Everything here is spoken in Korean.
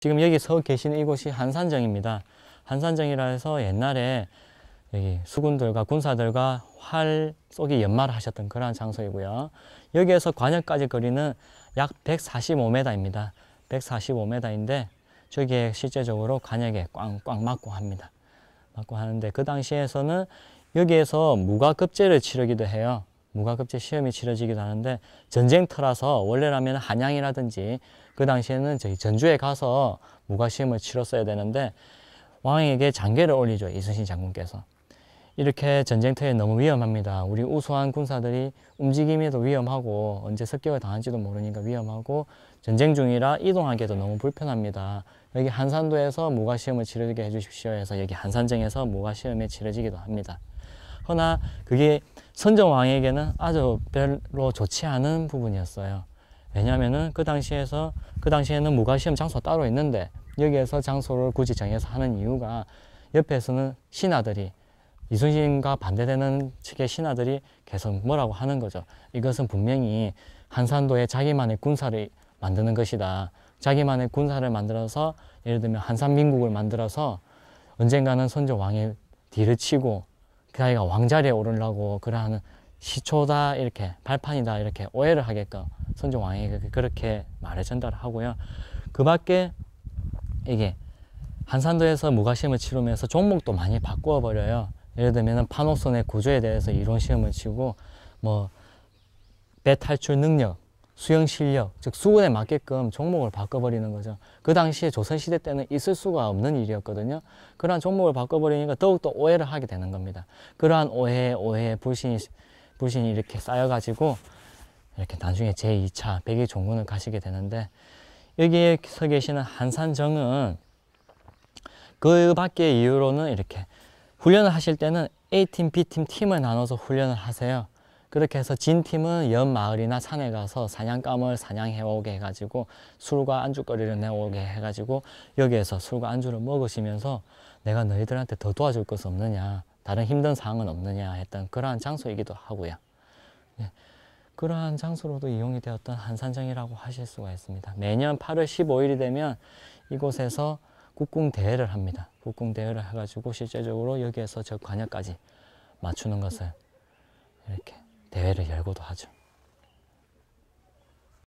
지금 여기 서 계신 이곳이 한산정입니다. 한산정이라 해서 옛날에 여기 수군들과 군사들과 활 쏘기 연말을 하셨던 그러한 장소이고요. 여기에서 관역까지 거리는 약 145m입니다. 145m인데 저기에 실제적으로 관역에 꽝꽝 맞고 합니다. 맞고 하는데 그 당시에서는 여기에서 무가급제를 치르기도 해요. 무과급제 시험이 치러지기도 하는데 전쟁터라서 원래라면 한양이라든지 그 당시에는 저희 전주에 가서 무과시험을 치렀어야 되는데 왕에게 장계를 올리죠. 이순신 장군께서. 이렇게 전쟁터에 너무 위험합니다. 우리 우수한 군사들이 움직임에도 위험하고 언제 습격을 당할지도 모르니까 위험하고 전쟁 중이라 이동하기도 너무 불편합니다. 여기 한산도에서 무가시험을 치르게 해주십시오 해서 여기 한산정에서 무가시험에 치러지기도 합니다. 허나 그게 선정 왕에게는 아주 별로 좋지 않은 부분이었어요. 왜냐하면그 당시에서 그 당시에는 무가 시험 장소 따로 있는데 여기에서 장소를 굳이 정해서 하는 이유가 옆에서는 신하들이 이순신과 반대되는 측의 신하들이 계속 뭐라고 하는 거죠. 이것은 분명히 한산도에 자기만의 군사를 만드는 것이다. 자기만의 군사를 만들어서 예를 들면 한산민국을 만들어서 언젠가는 선조 왕의 뒤를 치고 그 아이가 왕자리에 오르려고 그러는 시초다 이렇게 발판이다 이렇게 오해를 하게끔 선조 왕에게 그렇게 말을 전달하고요. 그 밖에 이게 한산도에서 무가시험을 치르면서 종목도 많이 바꾸어 버려요. 예를 들면 판옥선의 구조에 대해서 이론 시험을 치고 뭐 배 탈출 능력 수영 실력, 즉 수군에 맞게끔 종목을 바꿔버리는 거죠. 그 당시에 조선시대 때는 있을 수가 없는 일이었거든요. 그러한 종목을 바꿔버리니까 더욱더 오해를 하게 되는 겁니다. 그러한 오해, 오해, 불신이, 불신이 이렇게 쌓여가지고 이렇게 나중에 제2차 백의 종군을 가시게 되는데 여기에 서 계시는 한산정은 그 밖의 이유로는 이렇게 훈련을 하실 때는 A팀, B팀, 팀을 나눠서 훈련을 하세요. 그렇게 해서 진 팀은 옆 마을이나 산에 가서 사냥감을 사냥해오게 해가지고 술과 안주거리를 내오게 해가지고 여기에서 술과 안주를 먹으시면서 내가 너희들한테 더 도와줄 것은 없느냐 다른 힘든 사항은 없느냐 했던 그러한 장소이기도 하고요. 예. 그러한 장소로도 이용이 되었던 한산정이라고 하실 수가 있습니다. 매년 8월 15일이 되면 이곳에서 국궁 대회를 합니다. 국궁 대회를 해가지고 실제적으로 여기에서 저 관역까지 맞추는 것을 이렇게 대회를 열고도 하죠.